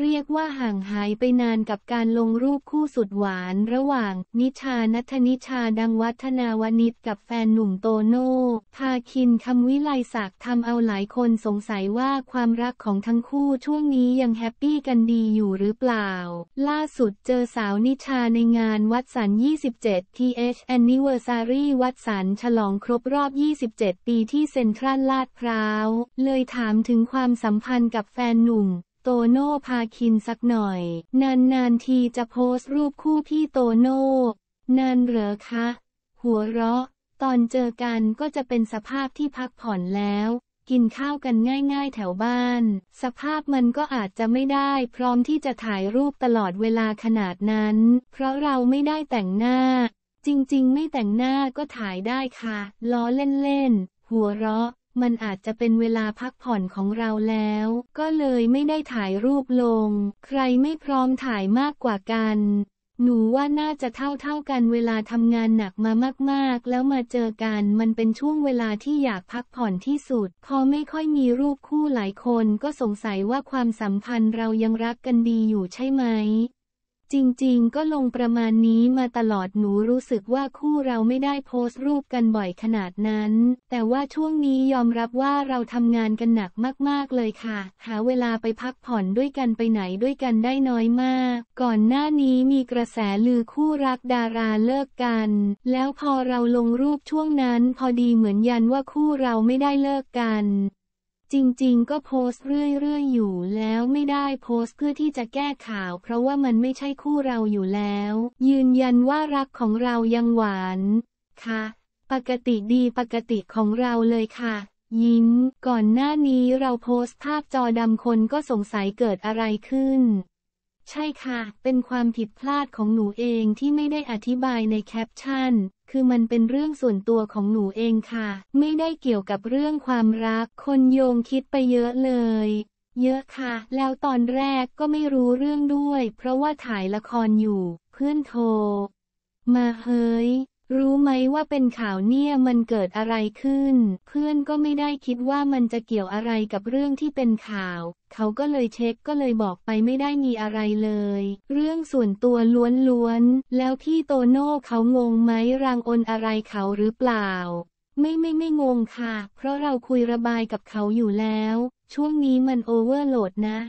เรียกว่าห่างหายไปนานกับการลงรูปคู่สุดหวานระหว่าง นิชานัทนิชาดังวัฒนาวนิชกับแฟนหนุ่มโตโน่พาคินคำวิไลศักดิ์ทำเอาหลายคนสงสัยว่าความรักของทั้งคู่ช่วงนี้ยังแฮปปี้กันดีอยู่หรือเปล่า ล่าสุดเจอสาวนิชาในงานวัดสัน27 th anniversary วัดสันฉลองครบรอบ 27 ปีที่เซ็นทรัลลาดพร้าวเลยถามถึงความสัมพันธ์กับแฟนหนุ่มโตโน่พาคินสักหน่อย นานนานทีจะโพสต์รูปคู่พี่โตโน่นานเหรอคะหัวเราะ ตอนเจอกันก็จะเป็นสภาพที่พักผ่อนแล้ว กินข้าวกันง่ายๆแถวบ้าน สภาพมันก็อาจจะไม่ได้พร้อมที่จะถ่ายรูปตลอดเวลาขนาดนั้น เพราะเราไม่ได้แต่งหน้า จริงๆไม่แต่งหน้าก็ถ่ายได้คะ่ะล้อเล่นๆหัวเราะมันอาจจะเป็นเวลาพักผ่อนของเราแล้ว ก็เลยไม่ได้ถ่ายรูปลง ใครไม่พร้อมถ่ายมากกว่ากัน หนูว่าน่าจะเท่าเท่ากันเวลาทำงานหนักมามากๆ แล้วมาเจอกันมันเป็นช่วงเวลาที่อยากพักผ่อนที่สุด พอไม่ค่อยมีรูปคู่หลายคนก็สงสัยว่าความสัมพันธ์เรายังรักกันดีอยู่ใช่ไหมจริงๆ ก็ลงประมาณนี้มาตลอดหนูรู้สึกว่าคู่เราไม่ได้โพสต์รูปกันบ่อยขนาดนั้น แต่ว่าช่วงนี้ยอมรับว่าเราทำงานกันหนักมากๆเลยค่ะ หาเวลาไปพักผ่อนด้วยกันไปไหนด้วยกันได้น้อยมาก ก่อนหน้านี้มีกระแสลือคู่รักดาราเลิกกัน แล้วพอเราลงรูปช่วงนั้น พอดีเหมือนยันว่าคู่เราไม่ได้เลิกกันจริงๆ ก็โพสต์เรื่อยๆ อยู่แล้วไม่ได้โพสต์เพื่อที่จะแก้ข่าว เพราะว่ามันไม่ใช่คู่เราอยู่แล้ว ยืนยันว่ารักของเรายังหวาน ค่ะ ปกติดีปกติของเราเลยค่ะ ยิ้มก่อนหน้านี้เราโพสต์ภาพจอดำคนก็สงสัยเกิดอะไรขึ้นใช่ค่ะ เป็นความผิดพลาดของหนูเองที่ไม่ได้อธิบายในแคปชั่น คือมันเป็นเรื่องส่วนตัวของหนูเองค่ะ ไม่ได้เกี่ยวกับเรื่องความรัก คนโยงคิดไปเยอะเลย เยอะค่ะ แล้วตอนแรกก็ไม่รู้เรื่องด้วย เพราะว่าถ่ายละครอยู่ เพื่อนโทร มาเฮ้ยรู้ไหมว่าเป็นข่าวเนี่ยมันเกิดอะไรขึ้น เพื่อนก็ไม่ได้คิดว่ามันจะเกี่ยวอะไรกับเรื่องที่เป็นข่าว เขาก็เลยเช็คก็เลยบอกไปไม่ได้มีอะไรเลย เรื่องส่วนตัวล้วนๆ แล้วพี่โตโน่เขางงไหมรังอนอะไรเขาหรือเปล่า ไม่ไม่ไม่งงค่ะ เพราะเราคุยระบายกับเขาอยู่แล้ว ช่วงนี้มันโอเวอร์โหลดนะ